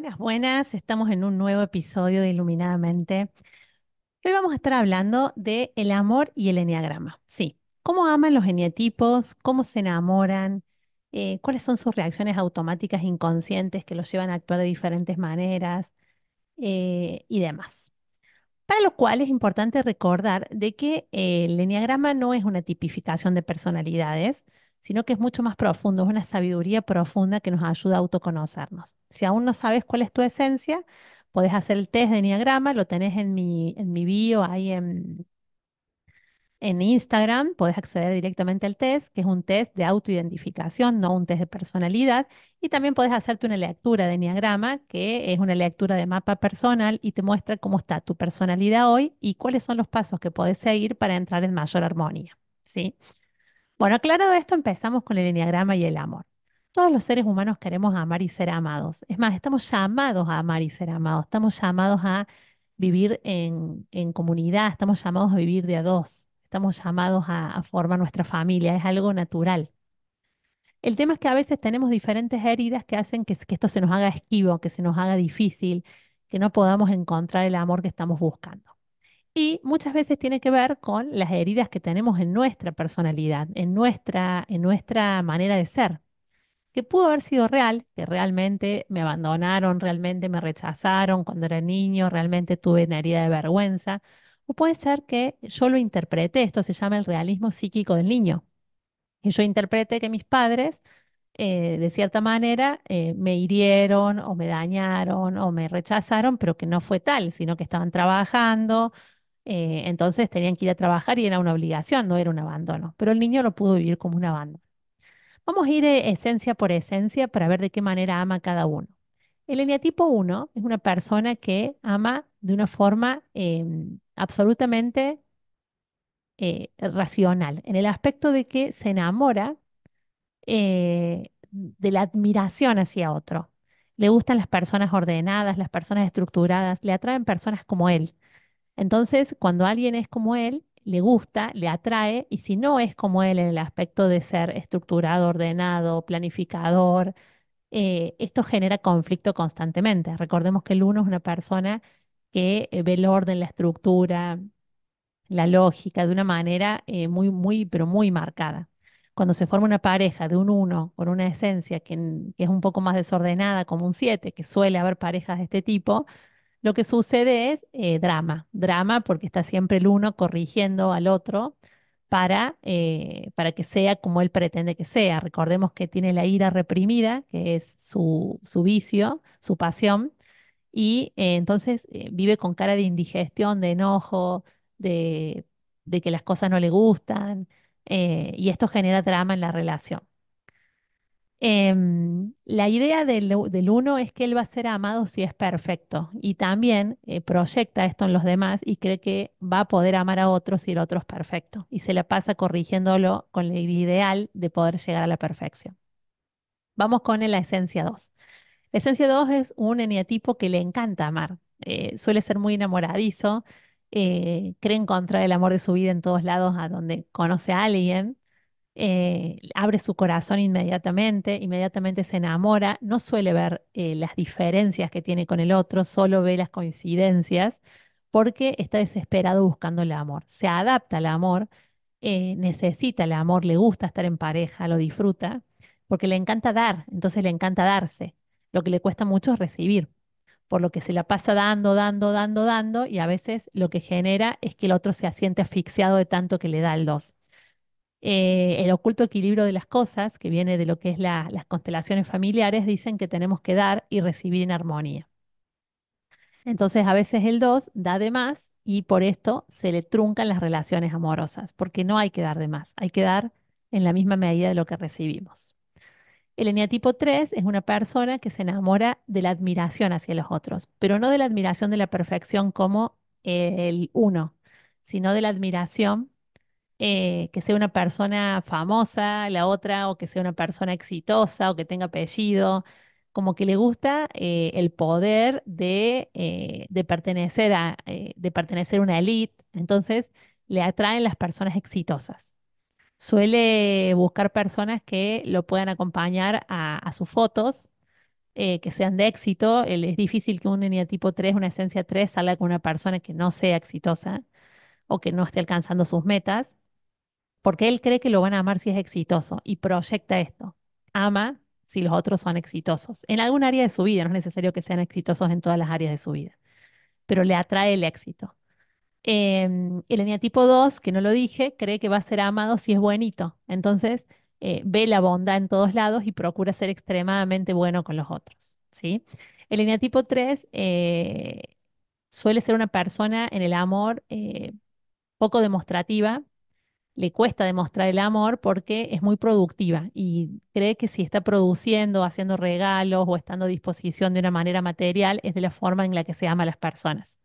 Buenas, buenas. Estamos en un nuevo episodio de Iluminadamente. Hoy vamos a estar hablando de el amor y el enneagrama. Sí, cómo aman los eneatipos, cómo se enamoran, eh, cuáles son sus reacciones automáticas inconscientes que los llevan a actuar de diferentes maneras eh, y demás. Para lo cual es importante recordar de que el enneagrama no es una tipificación de personalidades, sino que es mucho más profundo, es una sabiduría profunda que nos ayuda a autoconocernos. Si aún no sabes cuál es tu esencia, podés hacer el test de Enneagrama, lo tenés en mi, en mi bio, ahí en, en Instagram, podés acceder directamente al test, que es un test de autoidentificación, no un test de personalidad, y también puedes hacerte una lectura de Enneagrama, que es una lectura de mapa personal y te muestra cómo está tu personalidad hoy y cuáles son los pasos que puedes seguir para entrar en mayor armonía, ¿sí? sí bueno, aclarado esto, empezamos con el enneagrama y el amor. Todos los seres humanos queremos amar y ser amados. Es más, estamos llamados a amar y ser amados. Estamos llamados a vivir en, comunidad, estamos llamados a vivir de a dos, estamos llamados a, formar nuestra familia, es algo natural. El tema es que a veces tenemos diferentes heridas que hacen que esto se nos haga esquivo, que se nos haga difícil, que no podamos encontrar el amor que estamos buscando. Y muchas veces tiene que ver con las heridas que tenemos en nuestra personalidad, en nuestra, en nuestra manera de ser, que pudo haber sido real, que realmente me abandonaron, realmente me rechazaron cuando era niño, realmente tuve una herida de vergüenza, o puede ser que yo lo interprete, esto se llama el realismo psíquico del niño, que yo interprete que mis padres, eh, de cierta manera, eh, me hirieron o me dañaron o me rechazaron, pero que no fue tal, sino que estaban trabajando, eh, entonces tenían que ir a trabajar y era una obligación, no era un abandono. Pero el niño lo pudo vivir como un abandono. Vamos a ir eh, esencia por esencia para ver de qué manera ama cada uno. El eneatipo 1 es una persona que ama de una forma em, absolutamente eh, racional, en el aspecto de que se enamora de la admiración hacia otro. Le gustan las personas ordenadas, las personas estructuradas, le atraen personas como él, entonces, cuando alguien es como él, le gusta, le atrae, y si no es como él en el aspecto de ser estructurado, ordenado, planificador, eh, esto genera conflicto constantemente. Recordemos que el uno es una persona que eh, ve el orden, la estructura, la lógica de una manera eh, muy, muy, pero muy marcada. Cuando se forma una pareja de un uno con una esencia que, es un poco más desordenada, como un siete, que suele haber parejas de este tipo, lo que sucede es eh, drama, drama porque está siempre el uno corrigiendo al otro para, eh, para que sea como él pretende que sea. Recordemos que tiene la ira reprimida, que es su, su vicio, su pasión, y eh, entonces vive con cara de indigestión, de enojo, de, de que las cosas no le gustan, y esto genera drama en la relación. Em, la idea del, uno es que él va a ser amado si es perfecto y también eh, proyecta esto en los demás y cree que va a poder amar a otros si el otro es perfecto y se la pasa corrigiéndolo con el ideal de poder llegar a la perfección. Vamos con la esencia 2. La esencia 2 es un eneatipo que le encanta amar, eh, suele ser muy enamoradizo, eh, cree en contra del amor de su vida en todos lados a donde conoce a alguien eh, abre su corazón inmediatamente, inmediatamente se enamora, no suele ver eh, las diferencias que tiene con el otro, solo ve las coincidencias, porque está desesperado buscando el amor. Se adapta al amor, eh, necesita el amor, le gusta estar en pareja, lo disfruta, porque le encanta dar, entonces le encanta darse. Lo que le cuesta mucho es recibir, por lo que se la pasa dando, dando, dando, dando, y a veces lo que genera es que el otro se siente asfixiado de tanto que le da el dos eh, el oculto equilibrio de las cosas, que viene de lo que es las constelaciones familiares, dicen que tenemos que dar y recibir en armonía. Entonces a veces el 2 da de más y por esto se le truncan las relaciones amorosas, porque no hay que dar de más, hay que dar en la misma medida de lo que recibimos. El eneatipo 3 es una persona que se enamora de la admiración hacia los otros, pero no de la admiración de la perfección como el 1, sino de la admiración eh, que sea una persona famosa, la otra, o que sea una persona exitosa, o que tenga apellido, como que le gusta eh, el poder de, eh, pertenecer a de pertenecer una élite, entonces le atraen las personas exitosas. Suele buscar personas que lo puedan acompañar a, sus fotos, que sean de éxito. es difícil que un tipo 3, una esencia 3, salga con una persona que no sea exitosa o que no esté alcanzando sus metas porque él cree que lo van a amar si es exitoso y proyecta esto. Ama si los otros son exitosos, en algún área de su vida, no es necesario que sean exitosos en todas las áreas de su vida, pero le atrae el éxito. Em, el eneatipo 2, que no lo dije, cree que va a ser amado si es buenito, entonces eh, ve la bondad en todos lados y procura ser extremadamente bueno con los otros. ¿sí? El eneatipo 3 eh, suele ser una persona en el amor eh, poco demostrativa, le cuesta demostrar el amor porque es muy productiva y cree que si está produciendo, haciendo regalos o estando a disposición de una manera material es de la forma en la que se ama a las personas.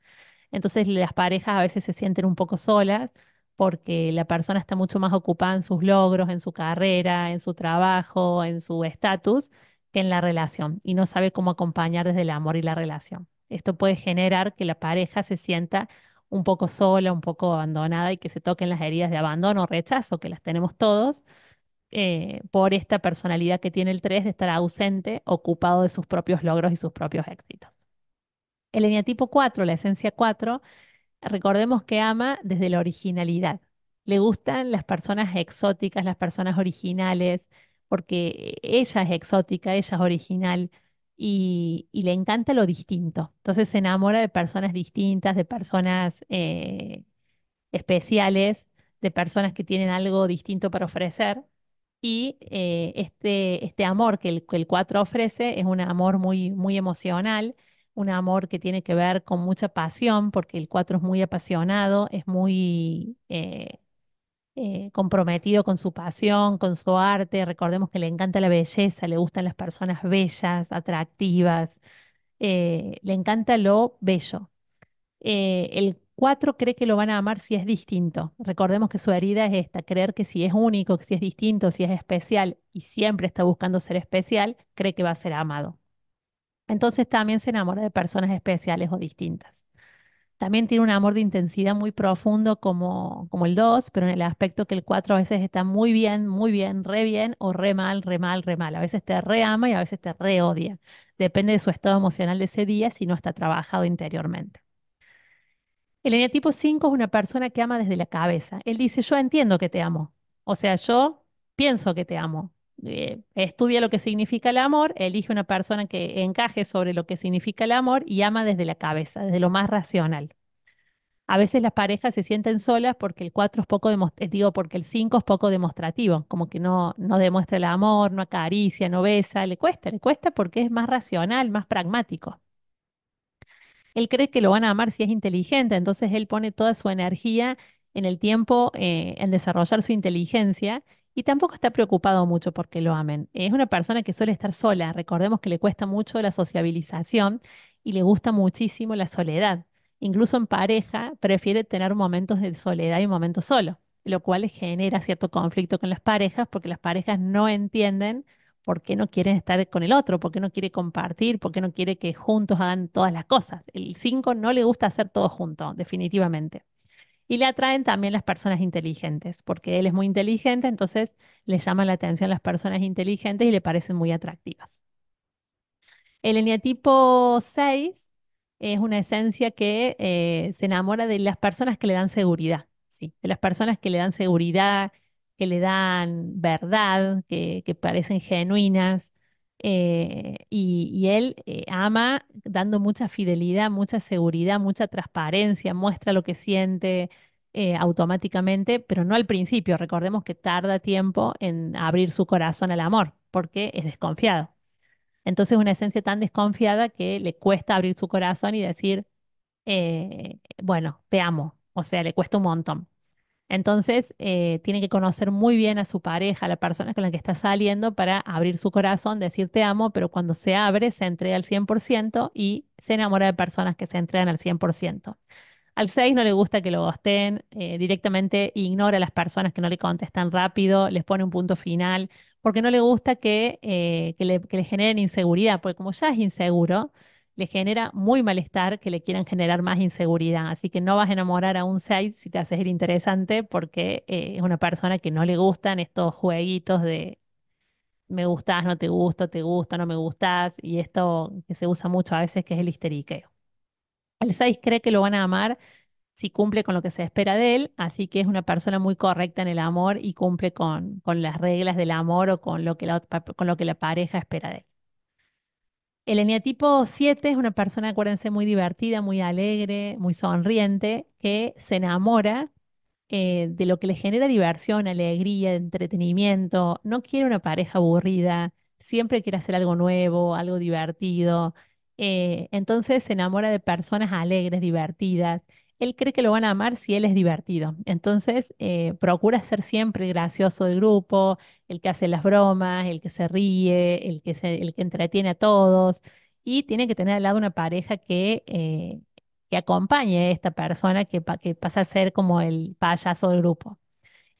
Entonces las parejas a veces se sienten un poco solas porque la persona está mucho más ocupada en sus logros, en su carrera, en su trabajo, en su estatus, que en la relación y no sabe cómo acompañar desde el amor y la relación. Esto puede generar que la pareja se sienta un poco sola, un poco abandonada y que se toquen las heridas de abandono o rechazo, que las tenemos todos, eh, por esta personalidad que tiene el 3 de estar ausente, ocupado de sus propios logros y sus propios éxitos. El eneatipo 4, la esencia 4, recordemos que ama desde la originalidad. Le gustan las personas exóticas, las personas originales, porque ella es exótica, ella es original y, le encanta lo distinto. Entonces se enamora de personas distintas, de personas eh, especiales, de personas que tienen algo distinto para ofrecer. Y eh, este, este amor que el, 4 ofrece es un amor muy, muy emocional, un amor que tiene que ver con mucha pasión, porque el 4 es muy apasionado, es muy... Eh, eh, comprometido con su pasión, con su arte. Recordemos que le encanta la belleza, le gustan las personas bellas, atractivas, eh, le encanta lo bello. Eh, el 4 cree que lo van a amar si es distinto. Recordemos que su herida es esta, creer que si es único, que si es distinto, si es especial y siempre está buscando ser especial, cree que va a ser amado. Entonces también se enamora de personas especiales o distintas. También tiene un amor de intensidad muy profundo como, como el 2, pero en el aspecto que el 4 a veces está muy bien, muy bien, re bien o re mal, re mal, re mal. A veces te re ama y a veces te re odia. Depende de su estado emocional de ese día si no está trabajado interiormente. El eneatipo 5 es una persona que ama desde la cabeza. Él dice, yo entiendo que te amo. O sea, yo pienso que te amo. Eh, estudia lo que significa el amor, elige una persona que encaje sobre lo que significa el amor y ama desde la cabeza, desde lo más racional. A veces las parejas se sienten solas porque el 4 es poco eh, digo, porque el 5 es poco demostrativo, como que no, no demuestra el amor, no acaricia, no besa, le cuesta, le cuesta porque es más racional, más pragmático. Él cree que lo van a amar si es inteligente, entonces él pone toda su energía en el tiempo eh, en desarrollar su inteligencia y tampoco está preocupado mucho porque lo amen. Es una persona que suele estar sola, recordemos que le cuesta mucho la sociabilización y le gusta muchísimo la soledad. Incluso en pareja prefiere tener momentos de soledad y momentos solo, lo cual genera cierto conflicto con las parejas porque las parejas no entienden por qué no quieren estar con el otro, por qué no quiere compartir, por qué no quiere que juntos hagan todas las cosas. El 5 no le gusta hacer todo junto, definitivamente. Y le atraen también las personas inteligentes, porque él es muy inteligente, entonces le llaman la atención las personas inteligentes y le parecen muy atractivas. El eneatipo 6 es una esencia que eh, se enamora de las personas que le dan seguridad, ¿sí? de las personas que le dan seguridad, que le dan verdad, que, que parecen genuinas, eh, y, él eh, ama dando mucha fidelidad, mucha seguridad, mucha transparencia, muestra lo que siente eh, automáticamente, pero no al principio. Recordemos que tarda tiempo en abrir su corazón al amor, porque es desconfiado. Entonces, es una esencia tan desconfiada que le cuesta abrir su corazón y decir, bueno, te amo. O sea, le cuesta un montón. Entonces, eh, tiene que conocer muy bien a su pareja, a la persona con la que está saliendo, para abrir su corazón, decir te amo, pero cuando se abre, se entrega al 100% y se enamora de personas que se entregan al 100%. Al 6 no le gusta que lo gosten, eh, directamente ignora a las personas que no le contestan rápido, les pone un punto final, porque no le gusta que, eh, le, que le generen inseguridad, porque como ya es inseguro, le genera muy malestar que le quieran generar más inseguridad. Así que no vas a enamorar a un 6 si te haces ir interesante porque eh, es una persona que no le gustan estos jueguitos de me gustas, no te gusto, te gusta, no me gustas y esto que se usa mucho a veces que es el histeriqueo. El 6 cree que lo van a amar si cumple con lo que se espera de él, así que es una persona muy correcta en el amor y cumple con, con las reglas del amor o con lo, que con lo que la pareja espera de él. El eneatipo 7 es una persona, acuérdense, muy divertida, muy alegre, muy sonriente, que se enamora eh, de lo que le genera diversión, alegría, entretenimiento. No quiere una pareja aburrida, siempre quiere hacer algo nuevo, algo divertido. Eh, entonces se enamora de personas alegres, divertidas, él cree que lo van a amar si él es divertido. Entonces, eh, procura ser siempre gracioso del grupo, el que hace las bromas, el que se ríe, el que, entretiene a todos. Y tiene que tener al lado una pareja que, eh, acompañe a esta persona que, que pasa a ser como el payaso del grupo.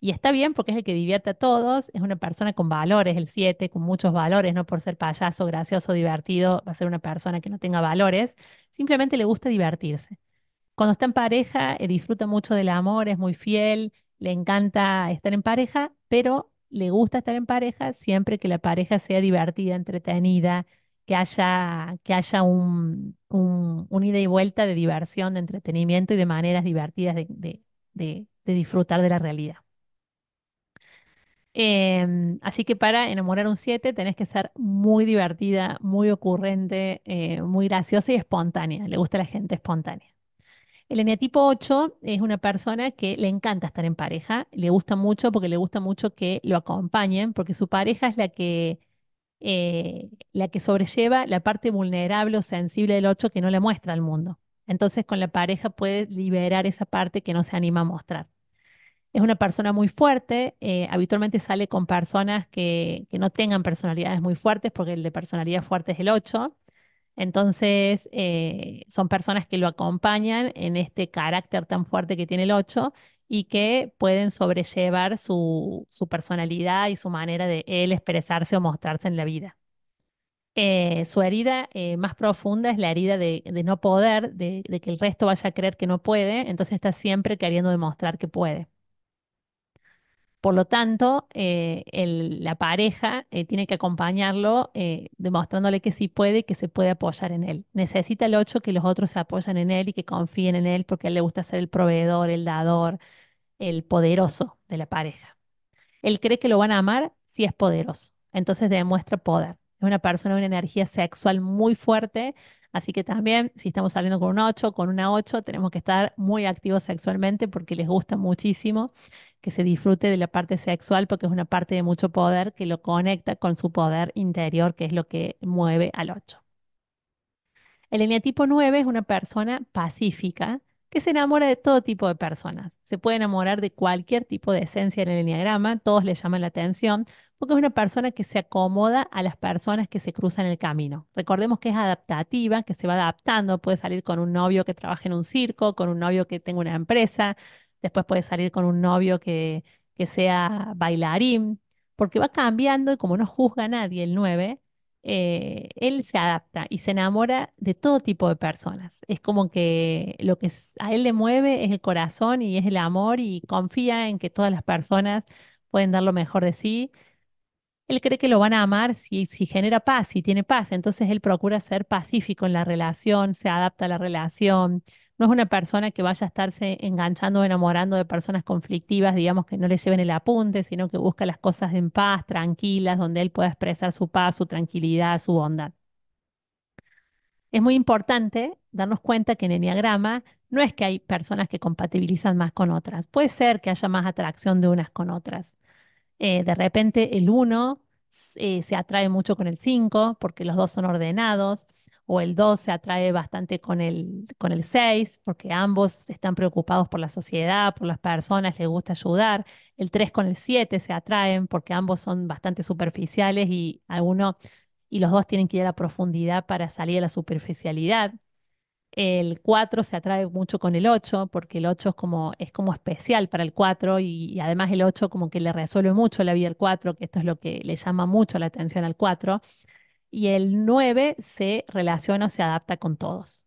Y está bien porque es el que divierte a todos, es una persona con valores, el 7, con muchos valores, no por ser payaso, gracioso, divertido, va a ser una persona que no tenga valores, simplemente le gusta divertirse. Cuando está en pareja, eh, disfruta mucho del amor, es muy fiel, le encanta estar en pareja, pero le gusta estar en pareja siempre que la pareja sea divertida, entretenida, que haya, que haya un, ida y vuelta de diversión, de entretenimiento y de maneras divertidas de, disfrutar de la realidad. Em, así que para enamorar un 7 tenés que ser muy divertida, muy ocurrente, eh, muy graciosa y espontánea. Le gusta la gente espontánea. El eneatipo 8 es una persona que le encanta estar en pareja, le gusta mucho porque le gusta mucho que lo acompañen, porque su pareja es la que, eh, la que sobrelleva la parte vulnerable o sensible del 8 que no le muestra al mundo. Entonces con la pareja puede liberar esa parte que no se anima a mostrar. Es una persona muy fuerte, eh, habitualmente sale con personas que, que no tengan personalidades muy fuertes, porque el de personalidad fuerte es el 8 entonces, eh, son personas que lo acompañan en este carácter tan fuerte que tiene el 8 y que pueden sobrellevar su, personalidad y su manera de él expresarse o mostrarse en la vida. Eh, su herida eh, más profunda es la herida de, no poder, de, que el resto vaya a creer que no puede, entonces está siempre queriendo demostrar que puede. Por lo tanto, eh, la pareja eh, tiene que acompañarlo eh, demostrándole que sí puede y que se puede apoyar en él. Necesita el 8 que los otros se apoyen en él y que confíen en él porque él le gusta ser el proveedor, el dador, el poderoso de la pareja. Él cree que lo van a amar si es poderoso, entonces demuestra poder. Es una persona con una energía sexual muy fuerte, Así que también, si estamos saliendo con un 8, con una 8, tenemos que estar muy activos sexualmente porque les gusta muchísimo que se disfrute de la parte sexual porque es una parte de mucho poder que lo conecta con su poder interior, que es lo que mueve al 8. El eneatipo 9 es una persona pacífica que se enamora de todo tipo de personas. Se puede enamorar de cualquier tipo de esencia en el eneagrama, todos le llaman la atención, porque es una persona que se acomoda a las personas que se cruzan el camino. Recordemos que es adaptativa, que se va adaptando, puede salir con un novio que trabaja en un circo, con un novio que tenga una empresa, después puede salir con un novio que, sea bailarín, porque va cambiando y como no juzga a nadie el 9, eh, él se adapta y se enamora de todo tipo de personas. Es como que lo que a él le mueve es el corazón y es el amor y confía en que todas las personas pueden dar lo mejor de sí él cree que lo van a amar si, genera paz, si tiene paz. Entonces él procura ser pacífico en la relación, se adapta a la relación. No es una persona que vaya a estarse enganchando o enamorando de personas conflictivas, digamos, que no le lleven el apunte, sino que busca las cosas en paz, tranquilas, donde él pueda expresar su paz, su tranquilidad, su bondad. Es muy importante darnos cuenta que en el Enneagrama no es que hay personas que compatibilizan más con otras. Puede ser que haya más atracción de unas con otras eh, de repente el 1 eh, se atrae mucho con el 5 porque los dos son ordenados, o el 2 se atrae bastante con el, con el 6 porque ambos están preocupados por la sociedad, por las personas, les gusta ayudar. El 3 con el 7 se atraen porque ambos son bastante superficiales y y los dos tienen que ir a la profundidad para salir de la superficialidad. El 4 se atrae mucho con el 8 porque el 8 es como, es como especial para el 4 y, además el 8 como que le resuelve mucho la vida al 4, que esto es lo que le llama mucho la atención al 4. Y el 9 se relaciona o se adapta con todos.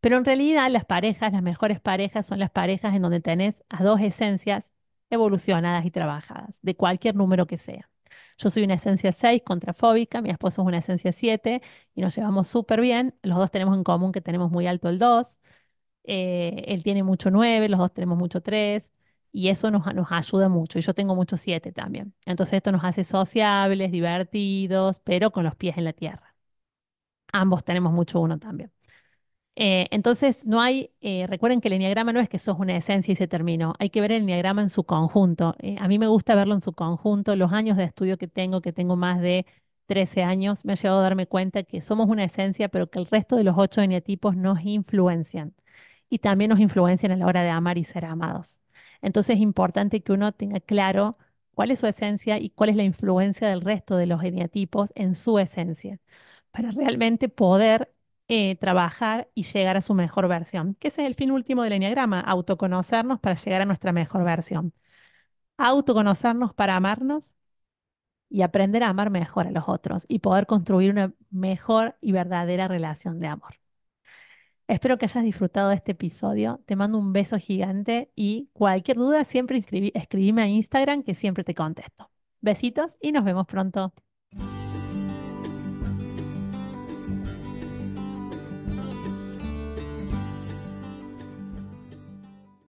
Pero en realidad las parejas, las mejores parejas son las parejas en donde tenés a dos esencias evolucionadas y trabajadas, de cualquier número que sea. Yo soy una esencia 6, contrafóbica, mi esposo es una esencia 7 y nos llevamos súper bien. Los dos tenemos en común que tenemos muy alto el 2, eh, él tiene mucho 9, los dos tenemos mucho 3 y eso nos, nos ayuda mucho. Y yo tengo mucho 7 también. Entonces esto nos hace sociables, divertidos, pero con los pies en la tierra. Ambos tenemos mucho 1 también. Eh, entonces, no hay, eh, recuerden que el enneagrama no es que sos una esencia y se terminó, hay que ver el enneagrama en su conjunto. Eh, a mí me gusta verlo en su conjunto, los años de estudio que tengo, que tengo más de 13 años, me ha llevado a darme cuenta que somos una esencia, pero que el resto de los ocho eniatipos nos influencian y también nos influencian a la hora de amar y ser amados. Entonces es importante que uno tenga claro cuál es su esencia y cuál es la influencia del resto de los eneatipos en su esencia, para realmente poder eh, trabajar y llegar a su mejor versión, que ese es el fin último del Enneagrama, autoconocernos para llegar a nuestra mejor versión. Autoconocernos para amarnos y aprender a amar mejor a los otros y poder construir una mejor y verdadera relación de amor. Espero que hayas disfrutado de este episodio. Te mando un beso gigante y cualquier duda siempre escribíme a Instagram que siempre te contesto. Besitos y nos vemos pronto.